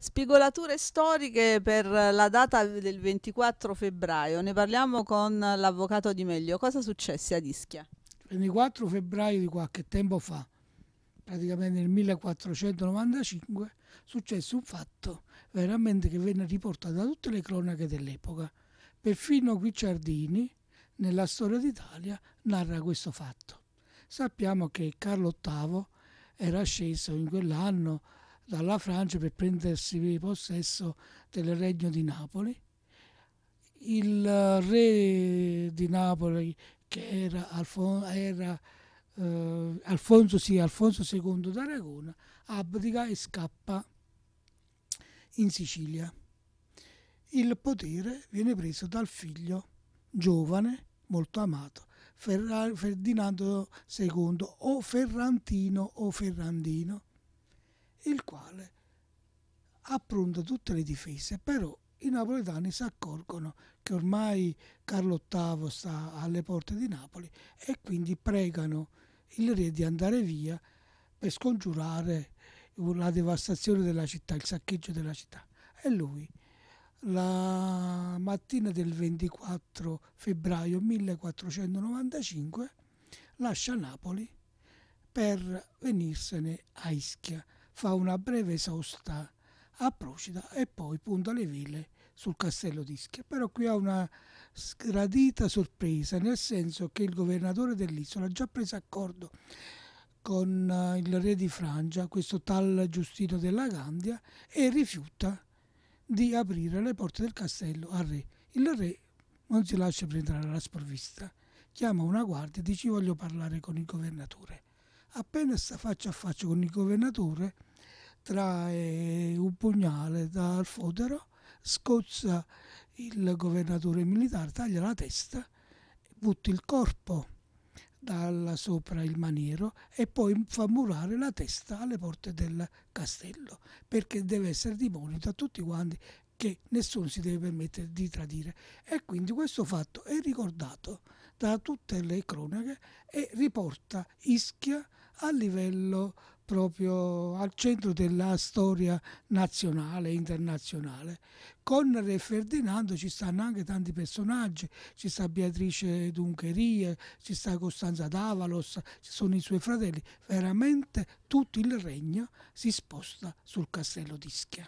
Spigolature storiche per la data del 24 febbraio. Ne parliamo con l'avvocato Di Meglio. Cosa successe a Ischia? Il 24 febbraio di qualche tempo fa, praticamente nel 1495, successe un fatto veramente che venne riportato da tutte le cronache dell'epoca. Perfino Guicciardini, nella storia d'Italia, narra questo fatto. Sappiamo che Carlo VIII era sceso in quell'anno dalla Francia per prendersi possesso del regno di Napoli. Il eh, re di Napoli, che era, Alfon- era eh, Alfonso, sì, Alfonso II d'Aragona, abdica e scappa in Sicilia. Il potere viene preso dal figlio giovane, molto amato, Ferra- Ferdinando II o Ferrantino o Ferrandino il quale appronta tutte le difese, però i napoletani si accorgono che ormai Carlo VIII sta alle porte di Napoli e quindi pregano il re di andare via per scongiurare la devastazione della città, il saccheggio della città. E lui, la mattina del 24 febbraio 1495, lascia Napoli per venirsene a Ischia, fa una breve sosta a Procida e poi punta le ville sul castello di Ischia. Però qui ha una sgradita sorpresa, nel senso che il governatore dell'isola ha già preso accordo con eh, il re di Francia, questo tal Giustino della Gandia, e rifiuta di aprire le porte del castello al re. Il re non si lascia prendere alla sprovvista, chiama una guardia e dice voglio parlare con il governatore. Appena sta faccia a faccia con il governatore, trae un pugnale dal fodero, scozza il governatore militare, taglia la testa, butta il corpo dalla sopra il maniero e poi fa murare la testa alle porte del castello, perché deve essere di monito a tutti quanti che nessuno si deve permettere di tradire. E quindi questo fatto è ricordato da tutte le cronache e riporta Ischia a livello proprio al centro della storia nazionale e internazionale. Con Re Ferdinando ci stanno anche tanti personaggi, ci sta Beatrice d'Ungheria, ci sta Costanza d'Avalos, ci sono i suoi fratelli, veramente tutto il regno si sposta sul castello di Schia.